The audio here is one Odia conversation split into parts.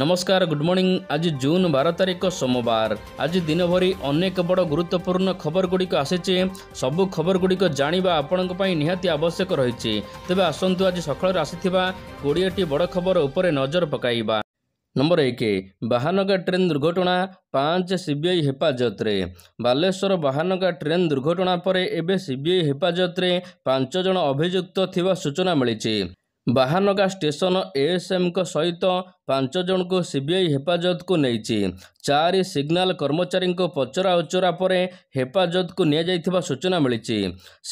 ନମସ୍କାର ଗୁଡ଼୍ ମର୍ଣ୍ଣିଂ ଆଜି ଜୁନ୍ ବାର ତାରିଖ ସୋମବାର ଆଜି ଦିନ ଭରି ଅନେକ ବଡ଼ ଗୁରୁତ୍ୱପୂର୍ଣ୍ଣ ଖବର ଗୁଡ଼ିକ ଆସିଛି ସବୁ ଖବର ଗୁଡ଼ିକ ଜାଣିବା ଆପଣଙ୍କ ପାଇଁ ନିହାତି ଆବଶ୍ୟକ ରହିଛି ତେବେ ଆସନ୍ତୁ ଆଜି ସକାଳରେ ଆସିଥିବା କୋଡ଼ିଏଟି ବଡ଼ ଖବର ଉପରେ ନଜର ପକାଇବା ନମ୍ବର ଏକ ବାହାନଗା ଟ୍ରେନ୍ ଦୁର୍ଘଟଣା ପାଞ୍ଚ ସିବିଆଇ ହେଫାଜତରେ ବାଲେଶ୍ୱର ବାହାନଗା ଟ୍ରେନ୍ ଦୁର୍ଘଟଣା ପରେ ଏବେ ସିବିଆଇ ହେଫାଜତରେ ପାଞ୍ଚ ଜଣ ଅଭିଯୁକ୍ତ ଥିବା ସୂଚନା ମିଳିଛି ବାହାନଗା ଷ୍ଟେସନ ଏଏସ୍ଏମ୍ଙ୍କ ସହିତ ପାଞ୍ଚ ଜଣଙ୍କୁ ସିବିଆଇ ହେଫାଜତକୁ ନେଇଛି ଚାରି ସିଗ୍ନାଲ କର୍ମଚାରୀଙ୍କ ପଚରାଉଚରା ପରେ ହେଫାଜତକୁ ନିଆଯାଇଥିବା ସୂଚନା ମିଳିଛି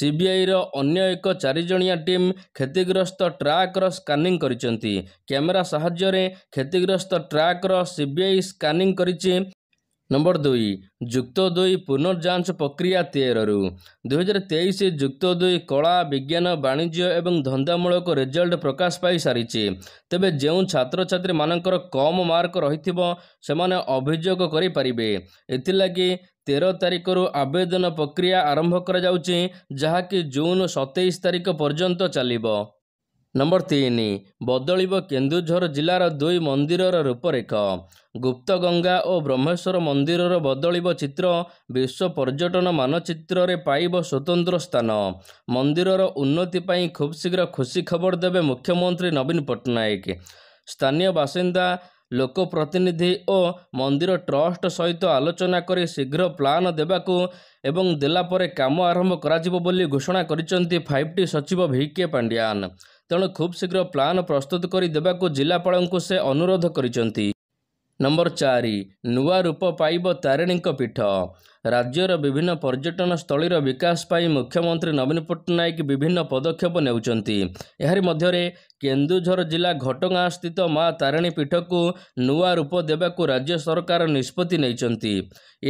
ସିବିଆଇର ଅନ୍ୟ ଏକ ଚାରିଜଣିଆ ଟିମ୍ କ୍ଷତିଗ୍ରସ୍ତ ଟ୍ରାକ୍ର ସ୍କାନିଂ କରିଛନ୍ତି କ୍ୟାମେରା ସାହାଯ୍ୟରେ କ୍ଷତିଗ୍ରସ୍ତ ଟ୍ରାକ୍ର ସିବିଆଇ ସ୍କାନିଂ କରିଛି ନମ୍ବର ଦୁଇ ଯୁକ୍ତ ଦୁଇ ପୁନର୍ଯାଞ୍ଚ ପ୍ରକ୍ରିୟା ତେରରୁ ଦୁଇହଜାର ତେଇଶ ଯୁକ୍ତ ଦୁଇ କଳା ବିଜ୍ଞାନ ବାଣିଜ୍ୟ ଏବଂ ଧନ୍ଦାମୂଳକ ରେଜଲ୍ଟ ପ୍ରକାଶ ପାଇସାରିଛି ତେବେ ଯେଉଁ ଛାତ୍ରଛାତ୍ରୀମାନଙ୍କର କମ୍ ମାର୍କ ରହିଥିବ ସେମାନେ ଅଭିଯୋଗ କରିପାରିବେ ଏଥିଲାଗି ତେର ତାରିଖରୁ ଆବେଦନ ପ୍ରକ୍ରିୟା ଆରମ୍ଭ କରାଯାଉଛି ଯାହାକି ଜୁନ୍ ସତେଇଶ ତାରିଖ ପର୍ଯ୍ୟନ୍ତ ଚାଲିବ ନମ୍ବର ତିନି ବଦଳିବ କେନ୍ଦୁଝର ଜିଲ୍ଲାର ଦୁଇ ମନ୍ଦିରର ରୂପରେଖ ଗୁପ୍ତ ଗଙ୍ଗା ଓ ବ୍ରହ୍ମେଶ୍ୱର ମନ୍ଦିରର ବଦଳିବ ଚିତ୍ର ବିଶ୍ୱ ପର୍ଯ୍ୟଟନ ମାନଚିତ୍ରରେ ପାଇବ ସ୍ୱତନ୍ତ୍ର ସ୍ଥାନ ମନ୍ଦିରର ଉନ୍ନତି ପାଇଁ ଖୁବ୍ ଶୀଘ୍ର ଖୁସି ଖବର ଦେବେ ମୁଖ୍ୟମନ୍ତ୍ରୀ ନବୀନ ପଟ୍ଟନାୟକ ସ୍ଥାନୀୟ ବାସିନ୍ଦା ଲୋକପ୍ରତିନିଧି ଓ ମନ୍ଦିର ଟ୍ରଷ୍ଟ ସହିତ ଆଲୋଚନା କରି ଶୀଘ୍ର ପ୍ଲାନ୍ ଦେବାକୁ ଏବଂ ଦେଲା ପରେ କାମ ଆରମ୍ଭ କରାଯିବ ବୋଲି ଘୋଷଣା କରିଛନ୍ତି ଫାଇଭ୍ ଟି ସଚିବ ଭିକେ ପାଣ୍ଡିଆନ୍ ତେଣୁ ଖୁବ୍ ଶୀଘ୍ର ପ୍ଲାନ୍ ପ୍ରସ୍ତୁତ କରି ଦେବାକୁ ଜିଲ୍ଲାପାଳଙ୍କୁ ସେ ଅନୁରୋଧ କରିଛନ୍ତି ନମ୍ବର ଚାରି ନୂଆ ରୂପ ପାଇବ ତାରିଣୀଙ୍କ ପୀଠ ରାଜ୍ୟର ବିଭିନ୍ନ ପର୍ଯ୍ୟଟନସ୍ଥଳୀର ବିକାଶ ପାଇଁ ମୁଖ୍ୟମନ୍ତ୍ରୀ ନବୀନ ପଟ୍ଟନାୟକ ବିଭିନ୍ନ ପଦକ୍ଷେପ ନେଉଛନ୍ତି ଏହାରି ମଧ୍ୟରେ କେନ୍ଦୁଝର ଜିଲ୍ଲା ଘଟଗାଁ ସ୍ଥିତ ମା ତାରିଣୀ ପୀଠକୁ ନୂଆ ରୂପ ଦେବାକୁ ରାଜ୍ୟ ସରକାର ନିଷ୍ପତ୍ତି ନେଇଛନ୍ତି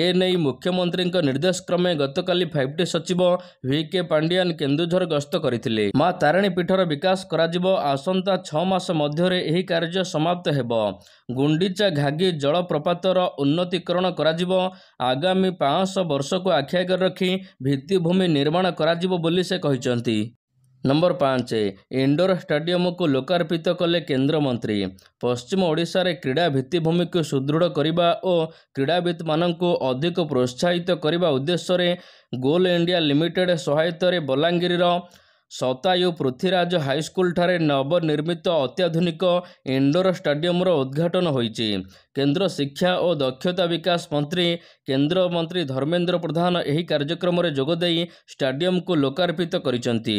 ଏ ନେଇ ମୁଖ୍ୟମନ୍ତ୍ରୀଙ୍କ ନିର୍ଦ୍ଦେଶ କ୍ରମେ ଗତକାଲି ଫାଇଭ୍ ଟି ସଚିବ ଭି କେ ପାଣ୍ଡିଆନ୍ କେନ୍ଦୁଝର ଗସ୍ତ କରିଥିଲେ ମା ତାରିଣୀ ପୀଠର ବିକାଶ କରାଯିବ ଆସନ୍ତା ଛଅ ମାସ ମଧ୍ୟରେ ଏହି କାର୍ଯ୍ୟ ସମାପ୍ତ ହେବ ଗୁଣ୍ଡିଚା ଘାଗି ଜଳପ୍ରପାତର ଉନ୍ନତିକରଣ କରାଯିବ ଆଗାମୀ ପାଞ୍ଚ ପାଞ୍ଚଶହ ବର୍ଷକୁ ଆଖି ଆଗରେ ରଖି ଭିତ୍ତିଭୂମି ନିର୍ମାଣ କରାଯିବ ବୋଲି ସେ କହିଛନ୍ତି ନମ୍ବର ପାଞ୍ଚ ଇଣ୍ଡୋର ଷ୍ଟାଡିୟମକୁ ଲୋକାର୍ପିତ କଲେ କେନ୍ଦ୍ରମନ୍ତ୍ରୀ ପଶ୍ଚିମ ଓଡ଼ିଶାରେ କ୍ରୀଡ଼ା ଭିତ୍ତିଭୂମିକୁ ସୁଦୃଢ଼ କରିବା ଓ କ୍ରୀଡ଼ାବିତ୍ମାନଙ୍କୁ ଅଧିକ ପ୍ରୋତ୍ସାହିତ କରିବା ଉଦ୍ଦେଶ୍ୟରେ ଗୋଲ୍ ଇଣ୍ଡିଆ ଲିମିଟେଡ୍ ସହାୟତାରେ ବଲାଙ୍ଗୀରର ସତାୟୁ ପୃଥ୍ୱୀରାଜ ହାଇସ୍କୁଲଠାରେ ନବନିର୍ମିତ ଅତ୍ୟାଧୁନିକ ଇଣ୍ଡୋର ଷ୍ଟାଡିୟମର ଉଦ୍ଘାଟନ ହୋଇଛି କେନ୍ଦ୍ର ଶିକ୍ଷା ଓ ଦକ୍ଷତା ବିକାଶ ମନ୍ତ୍ରୀ କେନ୍ଦ୍ରମନ୍ତ୍ରୀ ଧର୍ମେନ୍ଦ୍ର ପ୍ରଧାନ ଏହି କାର୍ଯ୍ୟକ୍ରମରେ ଯୋଗଦେଇ ଷ୍ଟାଡ଼ିୟମ୍କୁ ଲୋକାର୍ପିତ କରିଛନ୍ତି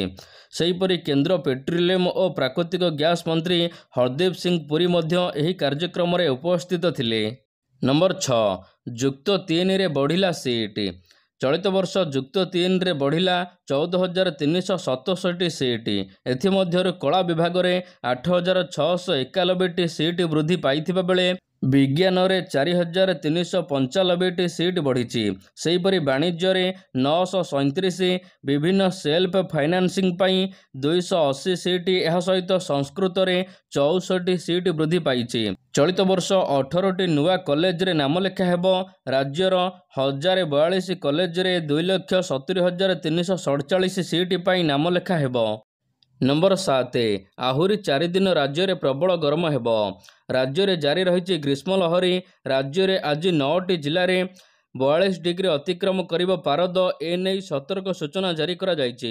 ସେହିପରି କେନ୍ଦ୍ର ପେଟ୍ରୋଲିୟମ ଓ ପ୍ରାକୃତିକ ଗ୍ୟାସ୍ ମନ୍ତ୍ରୀ ହରଦୀପ ସିଂ ପୁରୀ ମଧ୍ୟ ଏହି କାର୍ଯ୍ୟକ୍ରମରେ ଉପସ୍ଥିତ ଥିଲେ ନମ୍ବର ଛଅ ଯୁକ୍ତ ତିନିରେ ବଢ଼ିଲା ସିଟ୍ ଚଳିତ ବର୍ଷ ଯୁକ୍ତ ତିନିରେ ବଢ଼ିଲା ଚଉଦ ହଜାର ତିନିଶହ ସତଷଠି ସିଟ୍ ଏଥିମଧ୍ୟରୁ କଳା ବିଭାଗରେ ଆଠ ହଜାର ଛଅଶହ ଏକାନବେଟି ସିଟ୍ ବୃଦ୍ଧି ପାଇଥିବା ବେଳେ ବିଜ୍ଞାନରେ ଚାରି ହଜାର ତିନିଶହ ପଞ୍ଚାନବେଟି ସିଟ୍ ବଢ଼ିଛି ସେହିପରି ବାଣିଜ୍ୟରେ ନଅଶହ ସଇଁତିରିଶ ବିଭିନ୍ନ ସେଲ୍ଫ ଫାଇନାନ୍ସିଂ ପାଇଁ ଦୁଇଶହ ଅଶୀ ସିଟ୍ ଏହା ସହିତ ସଂସ୍କୃତରେ ଚଉଷଠି ସିଟ୍ ବୃଦ୍ଧି ପାଇଛି ଚଳିତ ବର୍ଷ ଅଠରଟି ନୂଆ କଲେଜରେ ନାମଲେଖା ହେବ ରାଜ୍ୟର ହଜାର ବୟାଳିଶ କଲେଜରେ ଦୁଇ ଲକ୍ଷ ସତୁରି ହଜାର ତିନିଶହ ସଡ଼ଚାଳିଶ ସିଟ୍ ପାଇଁ ନାମଲେଖା ହେବ ନମ୍ବର ସାତ ଆହୁରି ଚାରିଦିନ ରାଜ୍ୟରେ ପ୍ରବଳ ଗରମ ହେବ ରାଜ୍ୟରେ ଜାରି ରହିଛି ଗ୍ରୀଷ୍ମଲହରୀ ରାଜ୍ୟରେ ଆଜି ନଅଟି ଜିଲ୍ଲାରେ ବୟାଳିଶ ଡିଗ୍ରୀ ଅତିକ୍ରମ କରିବ ପାରଦ ଏ ନେଇ ସତର୍କ ସୂଚନା ଜାରି କରାଯାଇଛି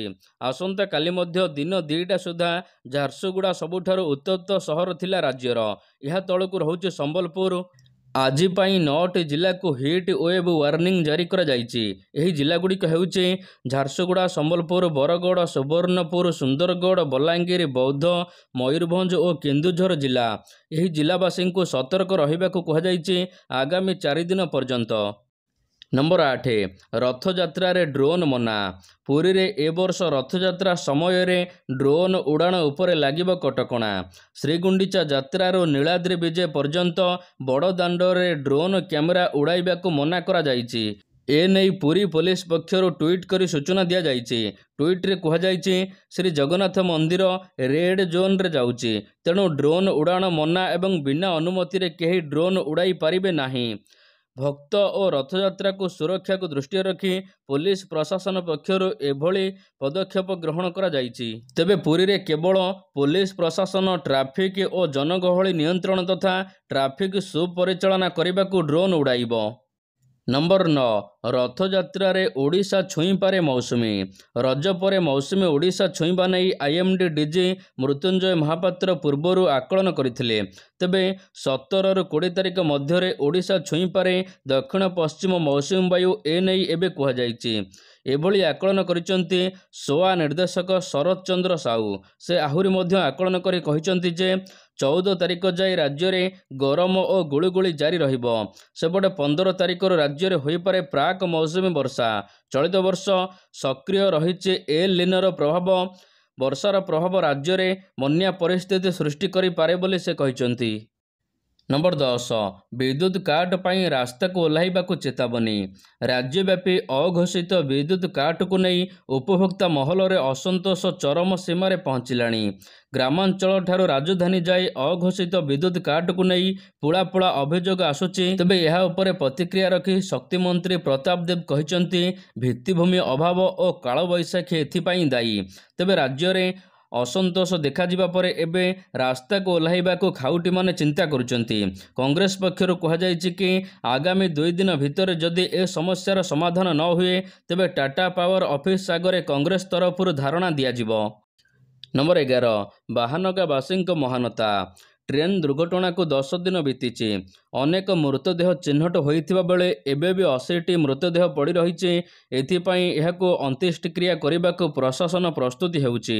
ଆସନ୍ତାକାଲି ମଧ୍ୟ ଦିନ ଦୁଇଟା ସୁଦ୍ଧା ଝାରସୁଗୁଡ଼ା ସବୁଠାରୁ ଉତ୍ତପ୍ତ ସହର ଥିଲା ରାଜ୍ୟର ଏହା ତଳକୁ ରହୁଛି ସମ୍ବଲପୁର ଆଜି ପାଇଁ ନଅଟି ଜିଲ୍ଲାକୁ ହିଟ୍ ୱେବ୍ ୱାର୍ଣ୍ଣିଂ ଜାରି କରାଯାଇଛି ଏହି ଜିଲ୍ଲାଗୁଡ଼ିକ ହେଉଛି ଝାରସୁଗୁଡ଼ା ସମ୍ବଲପୁର ବରଗଡ଼ ସୁବର୍ଣ୍ଣପୁର ସୁନ୍ଦରଗଡ଼ ବଲାଙ୍ଗୀର ବୌଦ୍ଧ ମୟୂରଭଞ୍ଜ ଓ କେନ୍ଦୁଝର ଜିଲ୍ଲା ଏହି ଜିଲ୍ଲାବାସୀଙ୍କୁ ସତର୍କ ରହିବାକୁ କୁହାଯାଇଛି ଆଗାମୀ ଚାରିଦିନ ପର୍ଯ୍ୟନ୍ତ ନମ୍ବର ଆଠ ରଥଯାତ୍ରାରେ ଡ୍ରୋନ୍ ମନା ପୁରୀରେ ଏ ବର୍ଷ ରଥଯାତ୍ରା ସମୟରେ ଡ୍ରୋନ୍ ଉଡ଼ାଣ ଉପରେ ଲାଗିବ କଟକଣା ଶ୍ରୀଗୁଣ୍ଡିଚା ଯାତ୍ରାରୁ ନୀଳାଦ୍ରି ବିଜେ ପର୍ଯ୍ୟନ୍ତ ବଡ଼ଦାଣ୍ଡରେ ଡ୍ରୋନ୍ କ୍ୟାମେରା ଉଡ଼ାଇବାକୁ ମନା କରାଯାଇଛି ଏ ନେଇ ପୁରୀ ପୋଲିସ ପକ୍ଷରୁ ଟ୍ୱିଟ୍ କରି ସୂଚନା ଦିଆଯାଇଛି ଟ୍ୱିଟ୍ରେ କୁହାଯାଇଛି ଶ୍ରୀ ଜଗନ୍ନାଥ ମନ୍ଦିର ରେଡ୍ ଜୋନ୍ରେ ଯାଉଛି ତେଣୁ ଡ୍ରୋନ୍ ଉଡ଼ାଣ ମନା ଏବଂ ବିନା ଅନୁମତିରେ କେହି ଡ୍ରୋନ୍ ଉଡ଼ାଇ ପାରିବେ ନାହିଁ ଭକ୍ତ ଓ ରଥଯାତ୍ରାକୁ ସୁରକ୍ଷାକୁ ଦୃଷ୍ଟିରେ ରଖି ପୋଲିସ ପ୍ରଶାସନ ପକ୍ଷରୁ ଏଭଳି ପଦକ୍ଷେପ ଗ୍ରହଣ କରାଯାଇଛି ତେବେ ପୁରୀରେ କେବଳ ପୋଲିସ ପ୍ରଶାସନ ଟ୍ରାଫିକ୍ ଓ ଜନଗହଳି ନିୟନ୍ତ୍ରଣ ତଥା ଟ୍ରାଫିକ୍ ସୁପରିଚାଳନା କରିବାକୁ ଡ୍ରୋନ୍ ଉଡ଼ାଇବ ନମ୍ବର ନଅ ରଥଯାତ୍ରାରେ ଓଡ଼ିଶା ଛୁଇଁପାରେ ମୌସୁମୀ ରଜ ପରେ ମୌସୁମୀ ଓଡ଼ିଶା ଛୁଇଁବା ନେଇ ଆଇଏମ୍ଡି ଡିଜି ମୃତ୍ୟୁଞ୍ଜୟ ମହାପାତ୍ର ପୂର୍ବରୁ ଆକଳନ କରିଥିଲେ ତେବେ ସତରରୁ କୋଡ଼ିଏ ତାରିଖ ମଧ୍ୟରେ ଓଡ଼ିଶା ଛୁଇଁପାରେ ଦକ୍ଷିଣ ପଶ୍ଚିମ ମୌସୁମୀ ବାୟୁ ଏ ନେଇ ଏବେ କୁହାଯାଇଛି ଏଭଳି ଆକଳନ କରିଛନ୍ତି ସୋଆ ନିର୍ଦ୍ଦେଶକ ଶରତ ଚନ୍ଦ୍ର ସାହୁ ସେ ଆହୁରି ମଧ୍ୟ ଆକଳନ କରି କହିଛନ୍ତି ଯେ ଚଉଦ ତାରିଖ ଯାଏ ରାଜ୍ୟରେ ଗରମ ଓ ଗୁଳୁଗୁଳି ଜାରି ରହିବ ସେପଟେ ପନ୍ଦର ତାରିଖରୁ ରାଜ୍ୟରେ ହୋଇପାରେ ପ୍ରାକ୍ ମୌସୁମୀ ବର୍ଷା ଚଳିତ ବର୍ଷ ସକ୍ରିୟ ରହିଛି ଏଲ୍ ଲିନର ପ୍ରଭାବ ବର୍ଷାର ପ୍ରଭାବ ରାଜ୍ୟରେ ବନ୍ୟା ପରିସ୍ଥିତି ସୃଷ୍ଟି କରିପାରେ ବୋଲି ସେ କହିଛନ୍ତି ନମ୍ବର ଦଶ ବିଦ୍ୟୁତ କାଟ ପାଇଁ ରାସ୍ତାକୁ ଓହ୍ଲାଇବାକୁ ଚେତାବନୀ ରାଜ୍ୟବ୍ୟାପୀ ଅଘୋଷିତ ବିଦ୍ୟୁତ କାଟକୁ ନେଇ ଉପଭୋକ୍ତା ମହଲରେ ଅସନ୍ତୋଷ ଚରମ ସୀମାରେ ପହଞ୍ଚିଲାଣି ଗ୍ରାମାଞ୍ଚଳଠାରୁ ରାଜଧାନୀ ଯାଇ ଅଘୋଷିତ ବିଦ୍ୟୁତ କାଟକୁ ନେଇ ପୁଳାପୁଳା ଅଭିଯୋଗ ଆସୁଛି ତେବେ ଏହା ଉପରେ ପ୍ରତିକ୍ରିୟା ରଖି ଶକ୍ତିମନ୍ତ୍ରୀ ପ୍ରତାପ ଦେବ କହିଛନ୍ତି ଭିତ୍ତିଭୂମି ଅଭାବ ଓ କାଳବୈଶାଖୀ ଏଥିପାଇଁ ଦାୟୀ ତେବେ ରାଜ୍ୟରେ ଅସନ୍ତୋଷ ଦେଖାଯିବା ପରେ ଏବେ ରାସ୍ତାକୁ ଓହ୍ଲାଇବାକୁ ଖାଉଟିମାନେ ଚିନ୍ତା କରୁଛନ୍ତି କଂଗ୍ରେସ ପକ୍ଷରୁ କୁହାଯାଇଛି କି ଆଗାମୀ ଦୁଇ ଦିନ ଭିତରେ ଯଦି ଏ ସମସ୍ୟାର ସମାଧାନ ନ ହୁଏ ତେବେ ଟାଟା ପାୱାର ଅଫିସ ଆଗରେ କଂଗ୍ରେସ ତରଫରୁ ଧାରଣା ଦିଆଯିବ ନମ୍ବର ଏଗାର ବାହାନଗାବାସୀଙ୍କ ମହାନତା ଟ୍ରେନ୍ ଦୁର୍ଘଟଣାକୁ ଦଶ ଦିନ ବିତିଛି ଅନେକ ମୃତଦେହ ଚିହ୍ନଟ ହୋଇଥିବା ବେଳେ ଏବେ ବି ଅଶୀଟି ମୃତଦେହ ପଡ଼ି ରହିଛି ଏଥିପାଇଁ ଏହାକୁ ଅନ୍ତ୍ୟେଷ୍ଟିକ୍ରିୟା କରିବାକୁ ପ୍ରଶାସନ ପ୍ରସ୍ତୁତି ହେଉଛି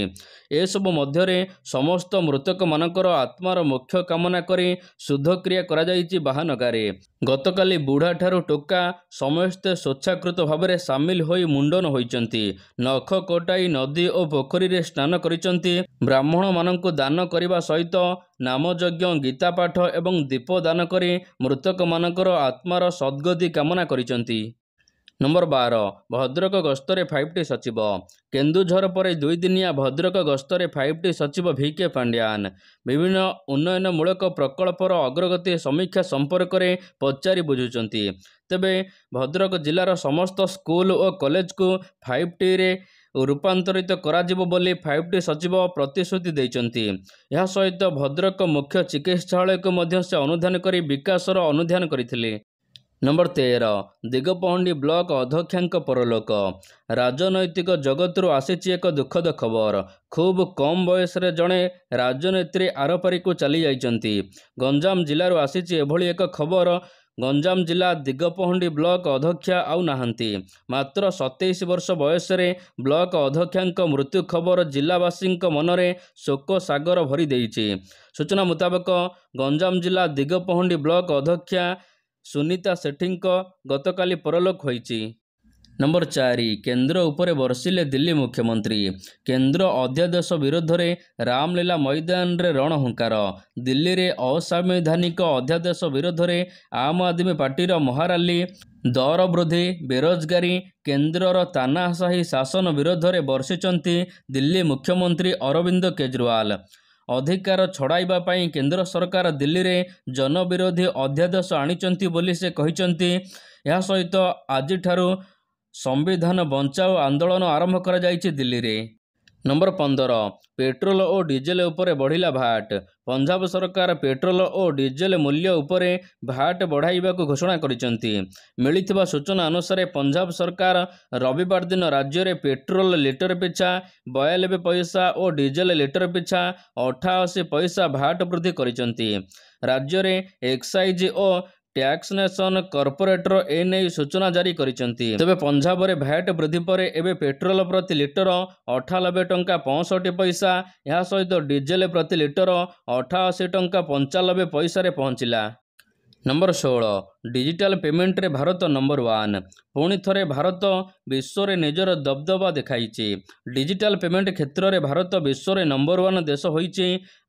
ଏସବୁ ମଧ୍ୟରେ ସମସ୍ତ ମୃତକମାନଙ୍କର ଆତ୍ମାର ମୁଖ୍ୟ କାମନା କରି ଶୁଦ୍ଧକ୍ରିୟା କରାଯାଇଛି ବାହାନଗାରେ ଗତକାଲି ବୁଢ଼ାଠାରୁ ଟୋକା ସମସ୍ତେ ସ୍ୱେଚ୍ଛାକୃତ ଭାବରେ ସାମିଲ ହୋଇ ମୁଣ୍ଡନ ହୋଇଛନ୍ତି ନଖ କଟାଇ ନଦୀ ଓ ପୋଖରୀରେ ସ୍ନାନ କରିଛନ୍ତି ବ୍ରାହ୍ମଣମାନଙ୍କୁ ଦାନ କରିବା ସହିତ ନାମଯଜ୍ଞ ଗୀତାପାଠ ଏବଂ ଦୀପ ଦାନ କରି ମୃତକମାନଙ୍କର ଆତ୍ମାର ସଦ୍ଗତି କାମନା କରିଛନ୍ତି ନମ୍ବର ବାର ଭଦ୍ରକ ଗସ୍ତରେ ଫାଇଭ୍ ଟି ସଚିବ କେନ୍ଦୁଝର ପରେ ଦୁଇଦିନିଆ ଭଦ୍ରକ ଗସ୍ତରେ ଫାଇଭ୍ ଟି ସଚିବ ଭି କେ ପାଣ୍ଡିଆନ୍ ବିଭିନ୍ନ ଉନ୍ନୟନମୂଳକ ପ୍ରକଳ୍ପର ଅଗ୍ରଗତି ସମୀକ୍ଷା ସମ୍ପର୍କରେ ପଚାରି ବୁଝୁଛନ୍ତି ତେବେ ଭଦ୍ରକ ଜିଲ୍ଲାର ସମସ୍ତ ସ୍କୁଲ ଓ କଲେଜକୁ ଫାଇଭ୍ ଟିରେ ରୂପାନ୍ତରିତ କରାଯିବ ବୋଲି ଫାଇଭ୍ ଟି ସଚିବ ପ୍ରତିଶ୍ରୁତି ଦେଇଛନ୍ତି ଏହା ସହିତ ଭଦ୍ରକ ମୁଖ୍ୟ ଚିକିତ୍ସାଳୟକୁ ମଧ୍ୟ ସେ ଅନୁଧ୍ୟାନ କରି ବିକାଶର ଅନୁଧ୍ୟାନ କରିଥିଲେ ନମ୍ବର ତେର ଦିଗପହଣ୍ଡି ବ୍ଲକ ଅଧ୍ୟକ୍ଷାଙ୍କ ପରଲୋକ ରାଜନୈତିକ ଜଗତରୁ ଆସିଛି ଏକ ଦୁଃଖଦ ଖବର ଖୁବ୍ କମ୍ ବୟସରେ ଜଣେ ରାଜନେତ୍ରୀ ଆରପାରିକୁ ଚାଲିଯାଇଛନ୍ତି ଗଞ୍ଜାମ ଜିଲ୍ଲାରୁ ଆସିଛି ଏଭଳି ଏକ ଖବର ଗଞ୍ଜାମ ଜିଲ୍ଲା ଦିଗପହଣ୍ଡି ବ୍ଲକ ଅଧ୍ୟକ୍ଷା ଆଉ ନାହାନ୍ତି ମାତ୍ର ସତେଇଶ ବର୍ଷ ବୟସରେ ବ୍ଲକ ଅଧ୍ୟକ୍ଷାଙ୍କ ମୃତ୍ୟୁ ଖବର ଜିଲ୍ଲାବାସୀଙ୍କ ମନରେ ଶୋକ ସାଗର ଭରି ଦେଇଛି ସୂଚନା ମୁତାବକ ଗଞ୍ଜାମ ଜିଲ୍ଲା ଦିଗପହଣ୍ଡି ବ୍ଲକ ଅଧ୍ୟକ୍ଷା ସୁନିତା ସେଠୀଙ୍କ ଗତକାଲି ପରଲୋକ ହୋଇଛି ନମ୍ବର ଚାରି କେନ୍ଦ୍ର ଉପରେ ବର୍ଷିଲେ ଦିଲ୍ଲୀ ମୁଖ୍ୟମନ୍ତ୍ରୀ କେନ୍ଦ୍ର ଅଧ୍ୟାଦେଶ ବିରୁଦ୍ଧରେ ରାମଲୀଳା ମଇଦାନରେ ରଣହୁଙ୍କାର ଦିଲ୍ଲୀରେ ଅସାମ୍ବିଧାନିକ ଅଧ୍ୟାଦେଶ ବିରୁଦ୍ଧରେ ଆମ ଆଦମୀ ପାର୍ଟିର ମହାରାଲି ଦର ବୃଦ୍ଧି ବେରୋଜଗାରୀ କେନ୍ଦ୍ରର ତାନାସାହି ଶାସନ ବିରୋଧରେ ବର୍ଷିଛନ୍ତି ଦିଲ୍ଲୀ ମୁଖ୍ୟମନ୍ତ୍ରୀ ଅରବିନ୍ଦ କେଜରିୱାଲ ଅଧିକାର ଛଡ଼ାଇବା ପାଇଁ କେନ୍ଦ୍ର ସରକାର ଦିଲ୍ଲୀରେ ଜନବିରୋଧୀ ଅଧ୍ୟାଦେଶ ଆଣିଛନ୍ତି ବୋଲି ସେ କହିଛନ୍ତି ଏହା ସହିତ ଆଜିଠାରୁ ସମ୍ବିଧାନ ବଞ୍ଚାଓ ଆନ୍ଦୋଳନ ଆରମ୍ଭ କରାଯାଇଛି ଦିଲ୍ଲୀରେ ନମ୍ବର ପନ୍ଦର ପେଟ୍ରୋଲ ଓ ଡିଜେଲ ଉପରେ ବଢ଼ିଲା ଭାଟ ପଞ୍ଜାବ ସରକାର ପେଟ୍ରୋଲ ଓ ଡିଜେଲ ମୂଲ୍ୟ ଉପରେ ଭାଟ ବଢ଼ାଇବାକୁ ଘୋଷଣା କରିଛନ୍ତି ମିଳିଥିବା ସୂଚନା ଅନୁସାରେ ପଞ୍ଜାବ ସରକାର ରବିବାର ଦିନ ରାଜ୍ୟରେ ପେଟ୍ରୋଲ ଲିଟର ପିଛା ବୟାନବେ ପଇସା ଓ ଡିଜେଲ ଲିଟର ପିଛା ଅଠାଅଶୀ ପଇସା ଭାଟ ବୃଦ୍ଧି କରିଛନ୍ତି ରାଜ୍ୟରେ ଏକ୍ସାଇଜ ଓ ଟ୍ୟାକ୍ସ କର୍ପୋରେଟର ଏ ନେଇ ସୂଚନା ଜାରି କରିଛନ୍ତି ତେବେ ପଞ୍ଜାବରେ ଭ୍ୟାଟ୍ ବୃଦ୍ଧି ପରେ ଏବେ ପେଟ୍ରୋଲ ପ୍ରତି ଲିଟର ଅଠାନବେ ଟଙ୍କା ପଞ୍ଚଷଠି ପଇସା ଏହା ସହିତ ଡିଜେଲ ପ୍ରତି ଲିଟର ଅଠାଅଶୀ ଟଙ୍କା ପଞ୍ଚାନବେ ପଇସାରେ ପହଞ୍ଚିଲା ନମ୍ବର ଷୋହଳ ଡିଜିଟାଲ ପେମେଣ୍ଟରେ ଭାରତ ନମ୍ବର ୱାନ୍ ପୁଣି ଥରେ ଭାରତ ବିଶ୍ୱରେ ନିଜର ଦବଦବା ଦେଖାଇଛି ଡିଜିଟାଲ ପେମେଣ୍ଟ କ୍ଷେତ୍ରରେ ଭାରତ ବିଶ୍ୱରେ ନମ୍ବର ୱାନ୍ ଦେଶ ହୋଇଛି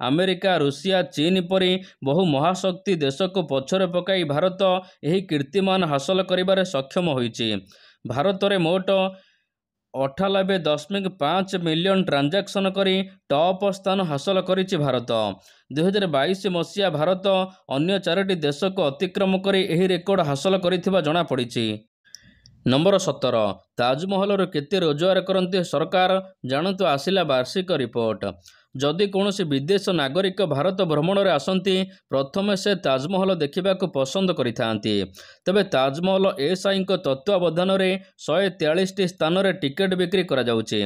ଆମେରିକା ରୁଷିଆ ଚୀନ ପରି ବହୁ ମହାଶକ୍ତି ଦେଶକୁ ପଛରେ ପକାଇ ଭାରତ ଏହି କୀର୍ତ୍ତିମାନ ହାସଲ କରିବାରେ ସକ୍ଷମ ହୋଇଛି ଭାରତରେ ମୋଟ ଅଠାନବେ ଦଶମିକ ପାଞ୍ଚ ମିଲିୟନ୍ ଟ୍ରାଞ୍ଜାକ୍ସନ୍ କରି ଟପ୍ ସ୍ଥାନ ହାସଲ କରିଛି ଭାରତ ଦୁଇହଜାର ବାଇଶ ମସିହା ଭାରତ ଅନ୍ୟ ଚାରୋଟି ଦେଶକୁ ଅତିକ୍ରମ କରି ଏହି ରେକର୍ଡ଼ ହାସଲ କରିଥିବା ଜଣାପଡ଼ିଛି ନମ୍ବର ସତର ତାଜମହଲରୁ କେତେ ରୋଜଗାର କରନ୍ତି ସରକାର ଜାଣନ୍ତୁ ଆସିଲା ବାର୍ଷିକ ରିପୋର୍ଟ ଯଦି କୌଣସି ବିଦେଶ ନାଗରିକ ଭାରତ ଭ୍ରମଣରେ ଆସନ୍ତି ପ୍ରଥମେ ସେ ତାଜମହଲ ଦେଖିବାକୁ ପସନ୍ଦ କରିଥାନ୍ତି ତେବେ ତାଜମହଲ ଏସ୍ଆଇଙ୍କ ତତ୍ତ୍ୱାବଧାନରେ ଶହେ ତେୟାଳିଶଟି ସ୍ଥାନରେ ଟିକେଟ୍ ବିକ୍ରି କରାଯାଉଛି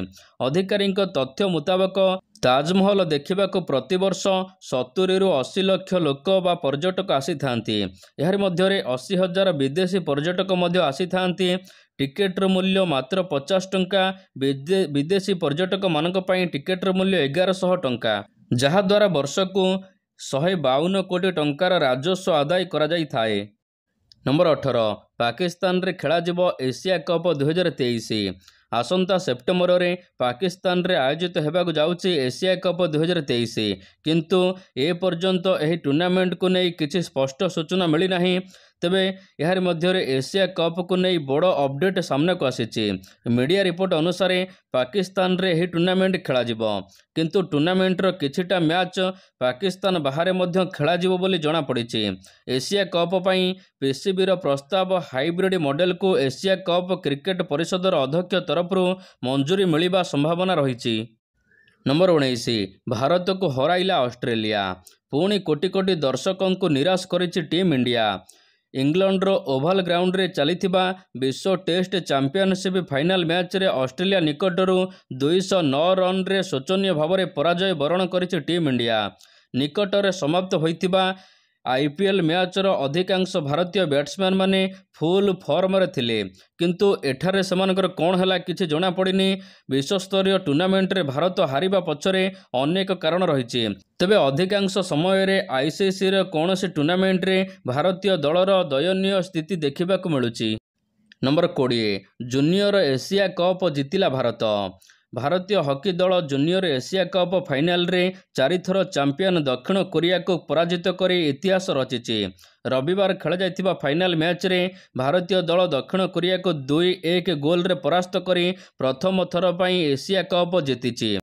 ଅଧିକାରୀଙ୍କ ତଥ୍ୟ ମୁତାବକ ତାଜମହଲ ଦେଖିବାକୁ ପ୍ରତିବର୍ଷ ସତୁରିରୁ ଅଶୀ ଲକ୍ଷ ଲୋକ ବା ପର୍ଯ୍ୟଟକ ଆସିଥାନ୍ତି ଏହାରି ମଧ୍ୟରେ ଅଶୀ ହଜାର ବିଦେଶୀ ପର୍ଯ୍ୟଟକ ମଧ୍ୟ ଆସିଥାନ୍ତି ଟିକେଟ୍ର ମୂଲ୍ୟ ମାତ୍ର ପଚାଶ ଟଙ୍କା ବିଦେଶୀ ପର୍ଯ୍ୟଟକମାନଙ୍କ ପାଇଁ ଟିକେଟ୍ର ମୂଲ୍ୟ ଏଗାରଶହ ଟଙ୍କା ଯାହାଦ୍ୱାରା ବର୍ଷକୁ ଶହେ ବାଉନ କୋଟି ଟଙ୍କାର ରାଜସ୍ୱ ଆଦାୟ କରାଯାଇଥାଏ ନମ୍ବର ଅଠର ପାକିସ୍ତାନରେ ଖେଳାଯିବ ଏସିଆ କପ୍ ଦୁଇହଜାର ତେଇଶ आसंता सेप्टेम्बर में पाकिस्तान में आयोजित होगा एशिया कप दुईार तेईस किंतु एपर्तंत टूर्णमेंट को नहीं किसी स्पष्ट सूचना मिलना ତେବେ ଏହାରି ମଧ୍ୟରେ ଏସିଆ କପ୍କୁ ନେଇ ବଡ଼ ଅପଡେଟ୍ ସାମ୍ନାକୁ ଆସିଛି ମିଡ଼ିଆ ରିପୋର୍ଟ ଅନୁସାରେ ପାକିସ୍ତାନରେ ଏହି ଟୁର୍ଣ୍ଣାମେଣ୍ଟ ଖେଳାଯିବ କିନ୍ତୁ ଟୁର୍ଣ୍ଣାମେଣ୍ଟର କିଛିଟା ମ୍ୟାଚ୍ ପାକିସ୍ତାନ ବାହାରେ ମଧ୍ୟ ଖେଳାଯିବ ବୋଲି ଜଣାପଡ଼ିଛି ଏସିଆ କପ୍ ପାଇଁ ପିସିବିର ପ୍ରସ୍ତାବ ହାଇବ୍ରିଡ଼ ମଡେଲକୁ ଏସିଆ କପ୍ କ୍ରିକେଟ୍ ପରିଷଦର ଅଧ୍ୟକ୍ଷ ତରଫରୁ ମଞ୍ଜୁରୀ ମିଳିବା ସମ୍ଭାବନା ରହିଛି ନମ୍ବର ଉଣେଇଶ ଭାରତକୁ ହରାଇଲା ଅଷ୍ଟ୍ରେଲିଆ ପୁଣି କୋଟି କୋଟି ଦର୍ଶକଙ୍କୁ ନିରାଶ କରିଛି ଟିମ୍ ଇଣ୍ଡିଆ ଇଂଲଣ୍ଡର ଓଭାଲ ଗ୍ରାଉଣ୍ଡରେ ଚାଲିଥିବା ବିଶ୍ୱ ଟେଷ୍ଟ ଚାମ୍ପିଅନସିପ୍ ଫାଇନାଲ ମ୍ୟାଚରେ ଅଷ୍ଟ୍ରେଲିଆ ନିକଟରୁ ଦୁଇଶହ ନଅ ରନ୍ରେ ଶୋଚନୀୟ ଭାବରେ ପରାଜୟ ବରଣ କରିଛି ଟିମ୍ ଇଣ୍ଡିଆ ନିକଟରେ ସମାପ୍ତ ହୋଇଥିବା ଆଇପିଏଲ୍ ମ୍ୟାଚ୍ର ଅଧିକାଂଶ ଭାରତୀୟ ବ୍ୟାଟ୍ସମ୍ୟାନ୍ମାନେ ଫୁଲ୍ ଫର୍ମରେ ଥିଲେ କିନ୍ତୁ ଏଠାରେ ସେମାନଙ୍କର କ'ଣ ହେଲା କିଛି ଜଣାପଡ଼ିନି ବିଶ୍ୱସ୍ତରୀୟ ଟୁର୍ଣ୍ଣାମେଣ୍ଟରେ ଭାରତ ହାରିବା ପଛରେ ଅନେକ କାରଣ ରହିଛି ତେବେ ଅଧିକାଂଶ ସମୟରେ ଆଇସିସିର କୌଣସି ଟୁର୍ଣ୍ଣାମେଣ୍ଟରେ ଭାରତୀୟ ଦଳର ଦୟନୀୟ ସ୍ଥିତି ଦେଖିବାକୁ ମିଳୁଛି ନମ୍ବର କୋଡ଼ିଏ ଜୁନିୟର ଏସିଆ କପ୍ ଜିତିଲା ଭାରତ ଭାରତୀୟ ହକି ଦଳ ଜୁନିୟର ଏସିଆ କପ୍ ଫାଇନାଲରେ ଚାରିଥର ଚାମ୍ପିୟନ ଦକ୍ଷିଣ କୋରିଆକୁ ପରାଜିତ କରି ଇତିହାସ ରଚିଛି ରବିବାର ଖେଳାଯାଇଥିବା ଫାଇନାଲ ମ୍ୟାଚରେ ଭାରତୀୟ ଦଳ ଦକ୍ଷିଣ କୋରିଆକୁ ଦୁଇ ଏକ ଗୋଲରେ ପରାସ୍ତ କରି ପ୍ରଥମ ଥର ପାଇଁ ଏସିଆ କପ୍ ଜିତିଛି